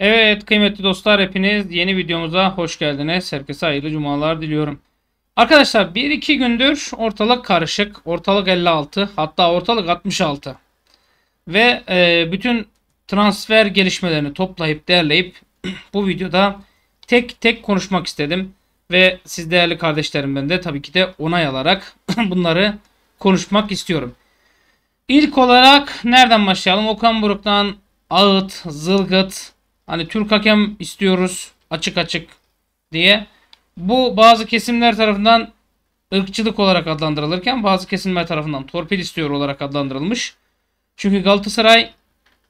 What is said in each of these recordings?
Evet kıymetli dostlar hepiniz yeni videomuza hoş geldiniz. Herkese hayırlı cumalar diliyorum. Arkadaşlar 1-2 gündür ortalık karışık. Ortalık 56 hatta ortalık 66. Ve e, bütün transfer gelişmelerini toplayıp derleyip bu videoda tek tek konuşmak istedim. Ve siz değerli kardeşlerimden de tabii ki de onay alarak bunları konuşmak istiyorum. İlk olarak nereden başlayalım? Okan Buruk'tan Ağıt, Zılgıt, Hani Türk hakem istiyoruz açık açık diye. Bu bazı kesimler tarafından ırkçılık olarak adlandırılırken bazı kesimler tarafından torpil istiyor olarak adlandırılmış. Çünkü Galatasaray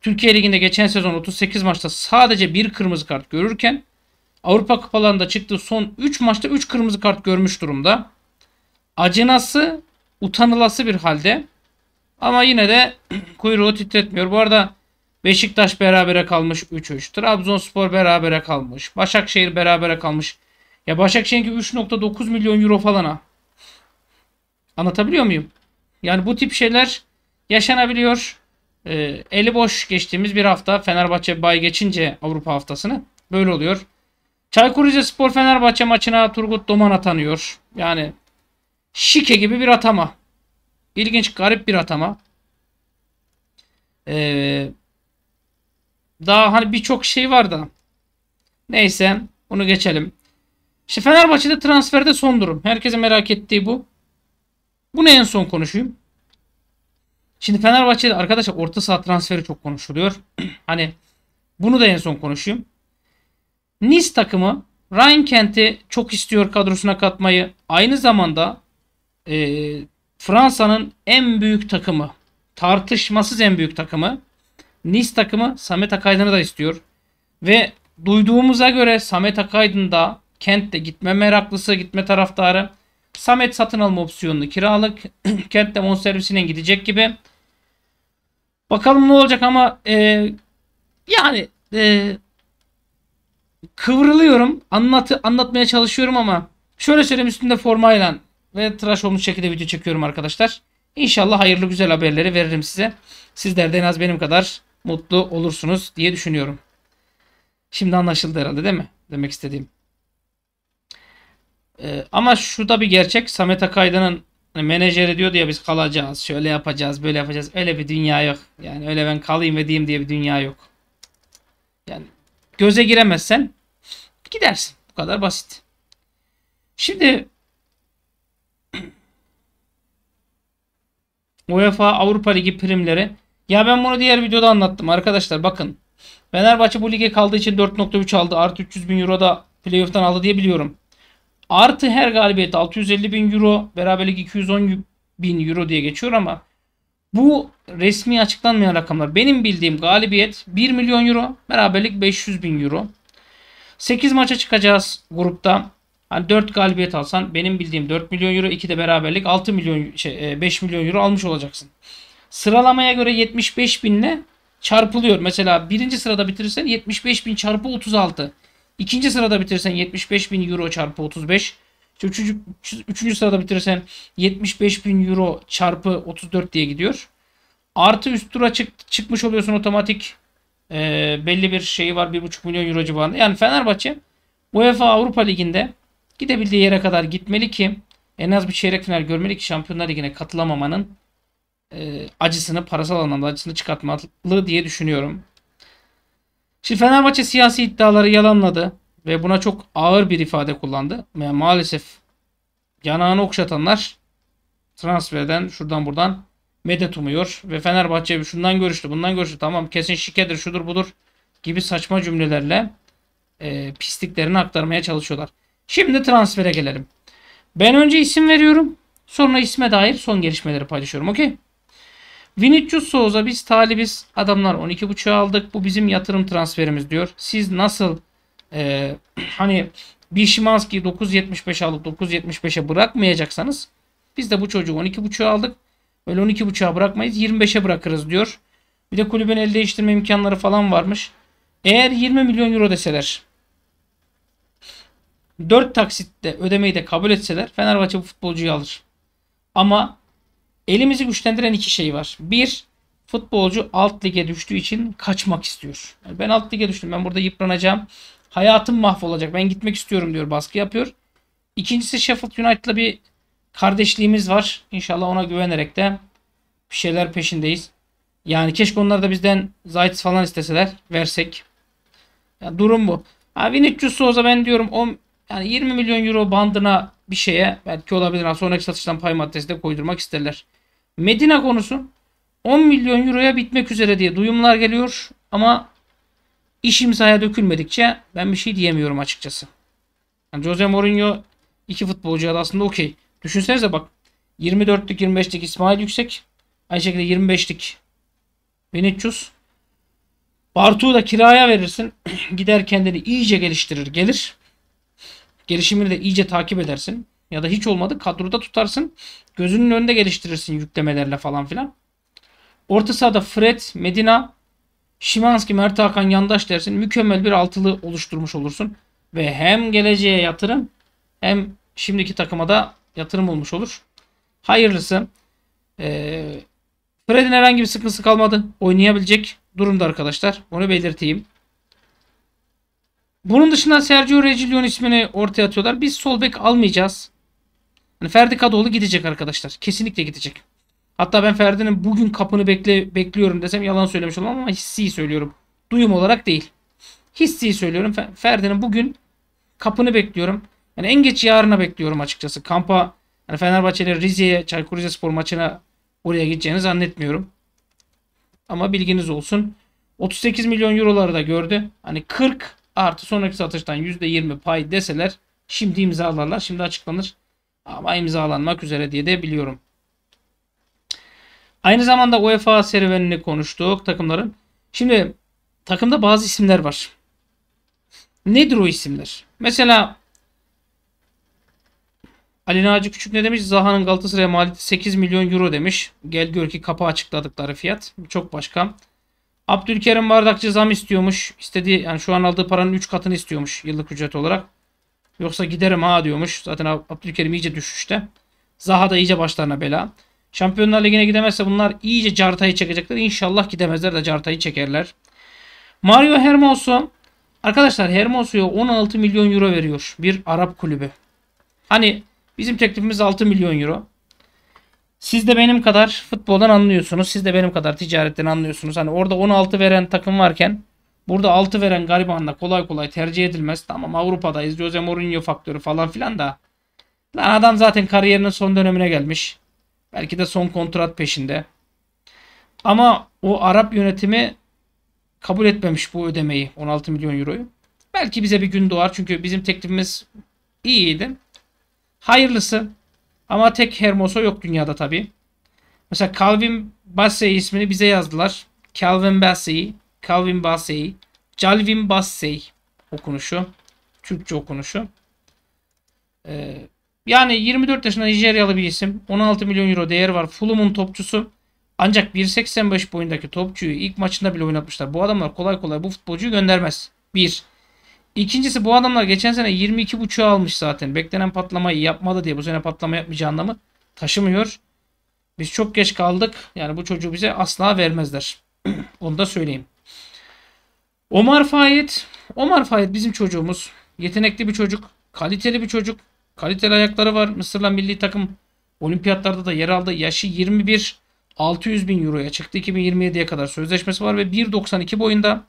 Türkiye Ligi'nde geçen sezon 38 maçta sadece bir kırmızı kart görürken Avrupa Kupalarında çıktığı son 3 maçta 3 kırmızı kart görmüş durumda. Acınası, utanılası bir halde. Ama yine de kuyruğu titretmiyor. Bu arada Beşiktaş berabere kalmış 3-3. Trabzonspor berabere kalmış. Başakşehir berabere kalmış. Ya Başakşehir'inki 3.9 milyon euro falan ha. Anlatabiliyor muyum? Yani bu tip şeyler yaşanabiliyor. Ee, eli boş geçtiğimiz bir hafta Fenerbahçe bay geçince Avrupa haftasını böyle oluyor. Çaykur Rizespor Fenerbahçe maçına Turgut Doman atanıyor. Yani şike gibi bir atama. İlginç garip bir atama. Eee daha hani birçok şey var da. Neyse onu geçelim. İşte Fenerbahçe'de transferde son durum. Herkesin merak ettiği bu. Bunu en son konuşayım. Şimdi Fenerbahçe'de arkadaşlar orta saha transferi çok konuşuluyor. hani bunu da en son konuşayım. Nice takımı Ryan Kent'i çok istiyor kadrosuna katmayı. Aynı zamanda e, Fransa'nın en büyük takımı tartışmasız en büyük takımı Nice takımı Samet Akaydın'ı da istiyor. Ve duyduğumuza göre Samet Akaydın da Kent'te gitme meraklısı, gitme taraftarı. Samet satın alma opsiyonunu kiralık. Kent'te bonservisine gidecek gibi. Bakalım ne olacak ama e, yani e, kıvrılıyorum. Anlatı, anlatmaya çalışıyorum ama şöyle söyleyeyim üstünde formayla ve tıraş olmuş şekilde video çekiyorum arkadaşlar. İnşallah hayırlı güzel haberleri veririm size. Sizler de en az benim kadar mutlu olursunuz diye düşünüyorum. Şimdi anlaşıldı herhalde değil mi? Demek istediğim. Ee, ama şu da bir gerçek. Samet Akayda'nın menajeri diyordu diye biz kalacağız, şöyle yapacağız, böyle yapacağız. Öyle bir dünya yok. Yani öyle ben kalayım ve diyeyim diye bir dünya yok. Yani göze giremezsen gidersin. Bu kadar basit. Şimdi UEFA Avrupa Ligi primleri ya ben bunu diğer videoda anlattım arkadaşlar bakın. Fenerbahçe bu lige kaldığı için 4.3 aldı. Artı 300 bin euro da playoff'tan aldı diye biliyorum. Artı her galibiyet 650 bin euro. Beraberlik 210 bin euro diye geçiyor ama bu resmi açıklanmayan rakamlar. Benim bildiğim galibiyet 1 milyon euro. Beraberlik 500 bin euro. 8 maça çıkacağız grupta. Hani 4 galibiyet alsan benim bildiğim 4 milyon euro, 2 de beraberlik 6 milyon şey 5 e, milyon euro almış olacaksın sıralamaya göre 75 binle çarpılıyor. Mesela birinci sırada bitirirsen 75 bin çarpı 36. İkinci sırada bitirirsen 75 bin euro çarpı 35. üçüncü, üçüncü sırada bitirirsen 75 bin euro çarpı 34 diye gidiyor. Artı üst tura çık, çıkmış oluyorsun otomatik e, belli bir şey var 1,5 milyon euro civarında. Yani Fenerbahçe UEFA Avrupa Ligi'nde gidebildiği yere kadar gitmeli ki en az bir çeyrek final görmeli ki Şampiyonlar Ligi'ne katılamamanın e, acısını parasal anlamda acısını çıkartmalı diye düşünüyorum. Şimdi Fenerbahçe siyasi iddiaları yalanladı ve buna çok ağır bir ifade kullandı. Yani maalesef yanağını okşatanlar transferden şuradan buradan medet umuyor ve Fenerbahçe şundan görüştü bundan görüştü tamam kesin şikedir şudur budur gibi saçma cümlelerle e, pisliklerini aktarmaya çalışıyorlar. Şimdi transfere gelelim. Ben önce isim veriyorum sonra isme dair son gelişmeleri paylaşıyorum okey. Vinicius Souza biz talibiz. Adamlar 12.5'a aldık. Bu bizim yatırım transferimiz diyor. Siz nasıl e, hani bir Şimanski'yi 9.75 aldık 9.75'e bırakmayacaksanız biz de bu çocuğu 12.5'a aldık. Öyle 12.5'a bırakmayız 25'e bırakırız diyor. Bir de kulübün el değiştirme imkanları falan varmış. Eğer 20 milyon euro deseler 4 taksitte ödemeyi de kabul etseler Fenerbahçe bu futbolcuyu alır. Ama Elimizi güçlendiren iki şey var. Bir, futbolcu alt lige düştüğü için kaçmak istiyor. Yani ben alt lige düştüm. Ben burada yıpranacağım. Hayatım mahvolacak. Ben gitmek istiyorum diyor. Baskı yapıyor. İkincisi Sheffield United'la bir kardeşliğimiz var. İnşallah ona güvenerek de bir şeyler peşindeyiz. Yani keşke onlar da bizden Zayt falan isteseler. Versek. Ya durum bu. Ha Vinicius olsa ben diyorum 10 yani 20 milyon euro bandına bir şeye belki olabilir. Ha, sonraki satıştan pay maddesi de koydurmak isterler. Medina konusu 10 milyon euroya bitmek üzere diye duyumlar geliyor ama iş imzaya dökülmedikçe ben bir şey diyemiyorum açıkçası. Yani Jose Mourinho iki futbolcuya da aslında okey. Düşünsenize bak 24'lük 25'lik İsmail Yüksek aynı şekilde 25'lik Vinicius Bartu'yu da kiraya verirsin. Gider kendini iyice geliştirir gelir. Gelişimini de iyice takip edersin. Ya da hiç olmadı kadroda tutarsın. Gözünün önünde geliştirirsin yüklemelerle falan filan. Orta sahada Fred, Medina, Şimanski, Mert Hakan yandaş dersin. Mükemmel bir altılı oluşturmuş olursun. Ve hem geleceğe yatırım hem şimdiki takıma da yatırım olmuş olur. Hayırlısı. Ee, Fred'in herhangi bir sıkıntısı kalmadı. Oynayabilecek durumda arkadaşlar. Onu belirteyim. Bunun dışında Sergio Reguilon ismini ortaya atıyorlar. Biz sol bek almayacağız. Hani Ferdi Kadıoğlu gidecek arkadaşlar. Kesinlikle gidecek. Hatta ben Ferdi'nin bugün kapını bekle, bekliyorum desem yalan söylemiş olmam ama hissiyi söylüyorum. Duyum olarak değil. Hissi söylüyorum. Ferdi'nin bugün kapını bekliyorum. Yani en geç yarına bekliyorum açıkçası. Kampa yani Fenerbahçe'de Rize'ye, Çaykur Rizespor maçına oraya gideceğini zannetmiyorum. Ama bilginiz olsun. 38 milyon euroları da gördü. Hani 40 artı sonraki satıştan %20 pay deseler şimdi imzalarlar. Şimdi açıklanır. Ama imzalanmak üzere diye de biliyorum. Aynı zamanda UEFA serüvenini konuştuk takımların. Şimdi takımda bazı isimler var. Nedir o isimler? Mesela Ali Naci Küçük ne demiş? Zaha'nın Galatasaray'a maliyeti 8 milyon euro demiş. Gel gör ki kapı açıkladıkları fiyat. Çok başka. Abdülkerim Bardakçı zam istiyormuş. İstediği yani şu an aldığı paranın 3 katını istiyormuş yıllık ücret olarak. Yoksa giderim ha diyormuş. Zaten Abdülkerim iyice düşüşte. Zaha da iyice başlarına bela. Şampiyonlar Ligi'ne gidemezse bunlar iyice cartayı çekecekler. İnşallah gidemezler de cartayı çekerler. Mario Hermoso. Arkadaşlar Hermoso'ya 16 milyon euro veriyor. Bir Arap kulübü. Hani bizim teklifimiz 6 milyon euro. Siz de benim kadar futboldan anlıyorsunuz. Siz de benim kadar ticaretten anlıyorsunuz. Hani orada 16 veren takım varken Burada 6 veren garibanla kolay kolay tercih edilmez. Tamam Avrupa'dayız. Jose Mourinho faktörü falan filan da. Lan adam zaten kariyerinin son dönemine gelmiş. Belki de son kontrat peşinde. Ama o Arap yönetimi kabul etmemiş bu ödemeyi 16 milyon euroyu. Belki bize bir gün doğar çünkü bizim teklifimiz iyiydi. Hayırlısı. Ama tek Hermoso yok dünyada tabii Mesela Calvin Bassey ismini bize yazdılar. Calvin Bassey'i Calvin Bassey, Calvin Bassey okunuşu. Türkçe okunuşu. Ee, yani 24 yaşında Nijeryalı bir isim. 16 milyon euro değer var. Fulham'un topçusu. Ancak 1.85 boyundaki topçuyu ilk maçında bile oynatmışlar. Bu adamlar kolay kolay bu futbolcuyu göndermez. Bir. İkincisi bu adamlar geçen sene 22.5'a almış zaten. Beklenen patlamayı yapmadı diye bu sene patlama yapmayacağı anlamı taşımıyor. Biz çok geç kaldık. Yani bu çocuğu bize asla vermezler. Onu da söyleyeyim. Omar Fayet. Omar Fayet bizim çocuğumuz. Yetenekli bir çocuk. Kaliteli bir çocuk. Kaliteli ayakları var. Mısır'la milli takım olimpiyatlarda da yer aldı. Yaşı 21. 600 bin euroya çıktı. 2027'ye kadar sözleşmesi var ve 1.92 boyunda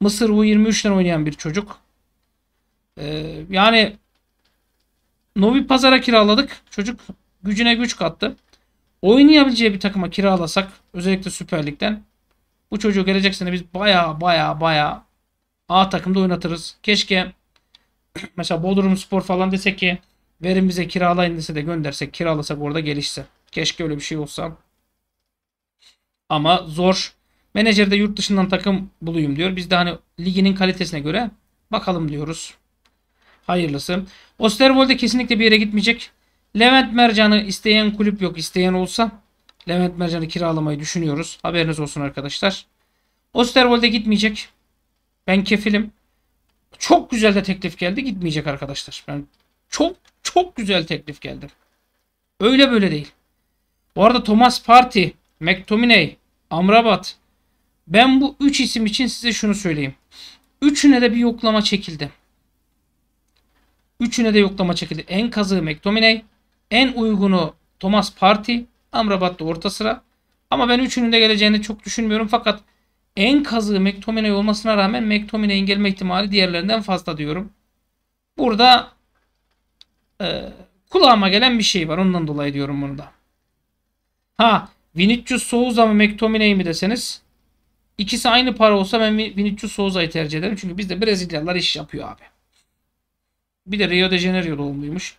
Mısır U23'ten oynayan bir çocuk. Ee, yani Novi Pazar'a kiraladık. Çocuk gücüne güç kattı. Oynayabileceği bir takıma kiralasak özellikle Süper Lig'den bu çocuğu gelecek sene biz baya baya baya A takımda oynatırız. Keşke mesela Bodrum Spor falan dese ki verin bize kiralayın dese de göndersek kiralasak orada gelişse. Keşke öyle bir şey olsa. Ama zor. Menajer de yurt dışından takım bulayım diyor. Biz de hani liginin kalitesine göre bakalım diyoruz. Hayırlısı. Osterwold'e kesinlikle bir yere gitmeyecek. Levent Mercan'ı isteyen kulüp yok. İsteyen olsa Levent Mercan'ı kiralamayı düşünüyoruz. Haberiniz olsun arkadaşlar. Osterwold'e gitmeyecek. Ben kefilim. Çok güzel de teklif geldi. Gitmeyecek arkadaşlar. Ben çok çok güzel teklif geldi. Öyle böyle değil. Bu arada Thomas Party, McTominay, Amrabat. Ben bu 3 isim için size şunu söyleyeyim. Üçüne de bir yoklama çekildi. Üçüne de yoklama çekildi. En kazığı McTominay, en uygunu Thomas Party, Amrabat da orta sıra. Ama ben üçünün de geleceğini çok düşünmüyorum. Fakat en kazığı McTominay olmasına rağmen McTominay'in gelme ihtimali diğerlerinden fazla diyorum. Burada e, kulağıma gelen bir şey var. Ondan dolayı diyorum bunu da. Ha Vinicius Souza mı McTominay mi deseniz ikisi aynı para olsa ben Vinicius Souza'yı tercih ederim. Çünkü bizde Brezilyalılar iş yapıyor abi. Bir de Rio de Janeiro olmuyormuş.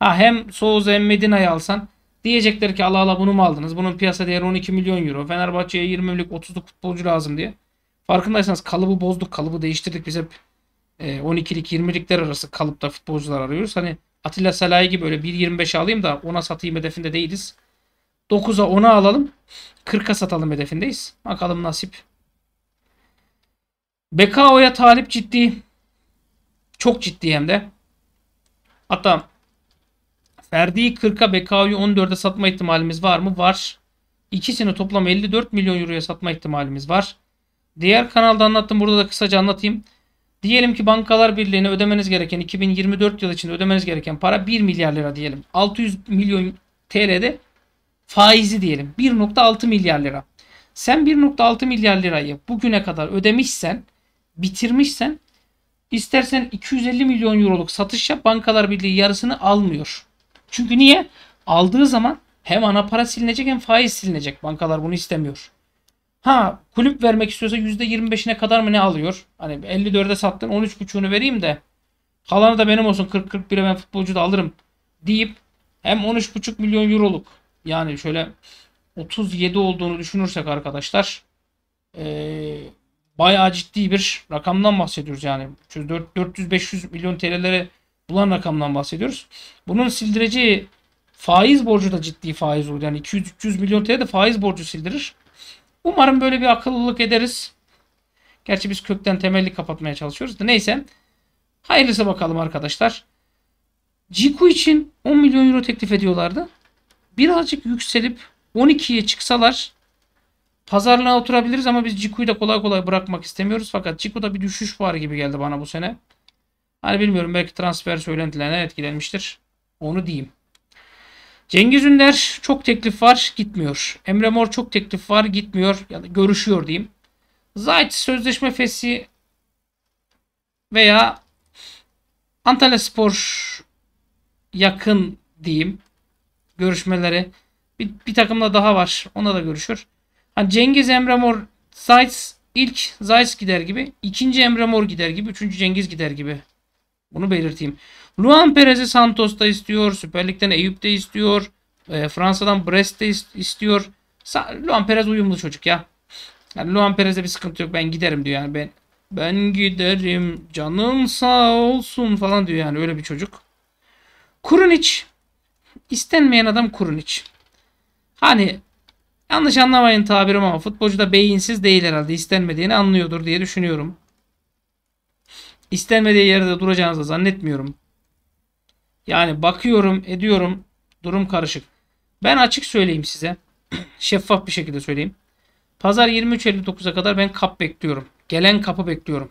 Ha hem Souza hem Medina'yı alsan Diyecekler ki Allah Allah bunu mu aldınız? Bunun piyasa değeri 12 milyon euro. Fenerbahçe'ye 20'lik 30'luk futbolcu lazım diye. Farkındaysanız kalıbı bozduk, kalıbı değiştirdik. Biz hep 12'lik e, 20'likler arası kalıpta futbolcular arıyoruz. Hani Atilla Salahi gibi öyle 1.25'e alayım da 10'a satayım hedefinde değiliz. 9'a 10'a alalım. 40'a satalım hedefindeyiz. Bakalım nasip. Bekao'ya talip ciddi. Çok ciddi hem de. Hatta Ferdi'yi 40'a Bekao'yu 14'e satma ihtimalimiz var mı? Var. İkisini toplam 54 milyon euroya satma ihtimalimiz var. Diğer kanalda anlattım. Burada da kısaca anlatayım. Diyelim ki Bankalar Birliği'ne ödemeniz gereken 2024 yıl içinde ödemeniz gereken para 1 milyar lira diyelim. 600 milyon TL'de faizi diyelim. 1.6 milyar lira. Sen 1.6 milyar lirayı bugüne kadar ödemişsen, bitirmişsen istersen 250 milyon euroluk satış yap Bankalar Birliği yarısını almıyor. Çünkü niye? Aldığı zaman hem ana para silinecek hem faiz silinecek. Bankalar bunu istemiyor. Ha kulüp vermek istiyorsa %25'ine kadar mı ne alıyor? Hani 54'e sattın 13.5'unu vereyim de kalanı da benim olsun 40-41'e ben futbolcu da alırım deyip hem 13.5 milyon euroluk yani şöyle 37 olduğunu düşünürsek arkadaşlar ee, bayağı ciddi bir rakamdan bahsediyoruz yani. 400-500 milyon TL'lere bulan rakamdan bahsediyoruz. Bunun sildireceği faiz borcu da ciddi faiz olur. Yani 200-300 milyon TL de faiz borcu sildirir. Umarım böyle bir akıllılık ederiz. Gerçi biz kökten temelli kapatmaya çalışıyoruz da neyse. Hayırlısı bakalım arkadaşlar. Ciku için 10 milyon euro teklif ediyorlardı. Birazcık yükselip 12'ye çıksalar pazarlığa oturabiliriz ama biz Ciku'yu da kolay kolay bırakmak istemiyoruz. Fakat Ciku'da bir düşüş var gibi geldi bana bu sene. Hani bilmiyorum belki transfer söylentilerine etkilenmiştir. Onu diyeyim. Cengiz Ünder çok teklif var gitmiyor. Emre Mor çok teklif var gitmiyor ya da görüşüyor diyeyim. Zayt sözleşme fesi veya Antalya Spor yakın diyeyim görüşmeleri. Bir, bir takımla daha var. Ona da görüşür. Hani Cengiz Emre Mor Zayt ilk Zayt gider gibi. ikinci Emre Mor gider gibi. Üçüncü Cengiz gider gibi bunu belirteyim. Luan Perez'i Santos'ta istiyor. Süper Lig'den Eyüp'te istiyor. E, Fransa'dan Brest'te istiyor. Sa Luan Perez uyumlu çocuk ya. Yani Luan Perez'de bir sıkıntı yok. Ben giderim diyor yani. Ben ben giderim canım sağ olsun falan diyor yani öyle bir çocuk. Kurunic istenmeyen adam Kurunic. Hani yanlış anlamayın tabirim ama futbolcu da beyinsiz değil herhalde istenmediğini anlıyordur diye düşünüyorum. İstenmediği yerde duracağınızı zannetmiyorum. Yani bakıyorum, ediyorum. Durum karışık. Ben açık söyleyeyim size. Şeffaf bir şekilde söyleyeyim. Pazar 23.59'a kadar ben kap bekliyorum. Gelen kapı bekliyorum.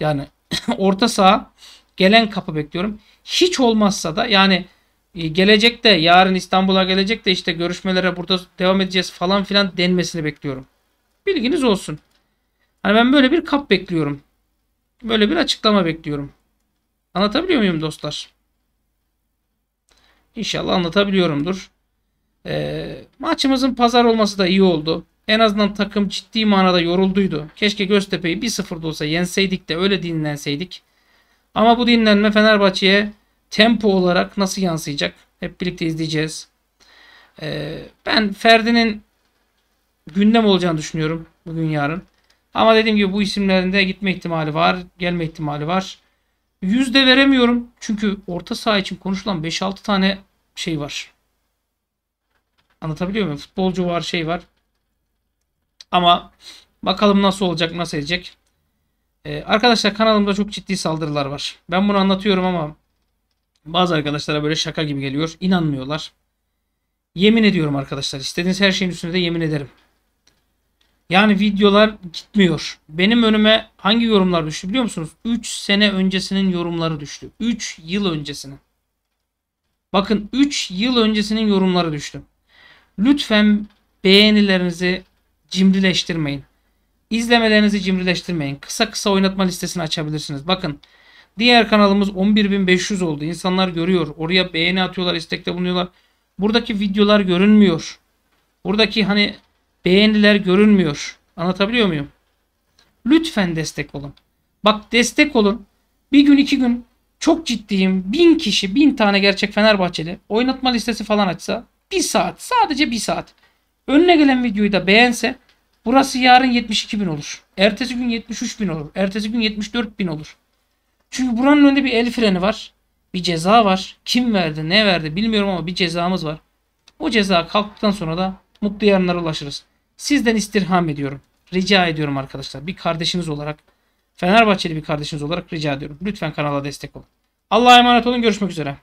Yani orta saha gelen kapı bekliyorum. Hiç olmazsa da yani e, gelecekte yarın İstanbul'a gelecek de işte görüşmelere burada devam edeceğiz falan filan denmesini bekliyorum. Bilginiz olsun. Hani ben böyle bir kap bekliyorum. Böyle bir açıklama bekliyorum. Anlatabiliyor muyum dostlar? İnşallah anlatabiliyorumdur. Ee, maçımızın pazar olması da iyi oldu. En azından takım ciddi manada yorulduydu. Keşke Göztepe'yi 1-0'da olsa yenseydik de öyle dinlenseydik. Ama bu dinlenme Fenerbahçe'ye tempo olarak nasıl yansıyacak? Hep birlikte izleyeceğiz. Ee, ben Ferdi'nin gündem olacağını düşünüyorum bugün yarın. Ama dediğim gibi bu isimlerinde gitme ihtimali var. Gelme ihtimali var. Yüzde veremiyorum. Çünkü orta saha için konuşulan 5-6 tane şey var. Anlatabiliyor muyum? Futbolcu var şey var. Ama bakalım nasıl olacak nasıl edecek. Ee, arkadaşlar kanalımda çok ciddi saldırılar var. Ben bunu anlatıyorum ama bazı arkadaşlara böyle şaka gibi geliyor. İnanmıyorlar. Yemin ediyorum arkadaşlar. İstediğiniz her şeyin üstüne de yemin ederim. Yani videolar gitmiyor. Benim önüme hangi yorumlar düştü biliyor musunuz? 3 sene öncesinin yorumları düştü. 3 yıl öncesinin. Bakın 3 yıl öncesinin yorumları düştü. Lütfen beğenilerinizi cimrileştirmeyin. İzlemelerinizi cimrileştirmeyin. Kısa kısa oynatma listesini açabilirsiniz. Bakın diğer kanalımız 11.500 oldu. İnsanlar görüyor. Oraya beğeni atıyorlar, istekte bulunuyorlar. Buradaki videolar görünmüyor. Buradaki hani Beğeniler görünmüyor. Anlatabiliyor muyum? Lütfen destek olun. Bak destek olun. Bir gün iki gün çok ciddiyim. Bin kişi, bin tane gerçek Fenerbahçeli oynatma listesi falan açsa bir saat, sadece bir saat. Önüne gelen videoyu da beğense burası yarın 72 bin olur. Ertesi gün 73 bin olur. Ertesi gün 74 bin olur. Çünkü buranın önünde bir el freni var. Bir ceza var. Kim verdi, ne verdi bilmiyorum ama bir cezamız var. O ceza kalktıktan sonra da mutlu yarınlara ulaşırız. Sizden istirham ediyorum. Rica ediyorum arkadaşlar. Bir kardeşiniz olarak Fenerbahçeli bir kardeşiniz olarak rica ediyorum. Lütfen kanala destek olun. Allah'a emanet olun. Görüşmek üzere.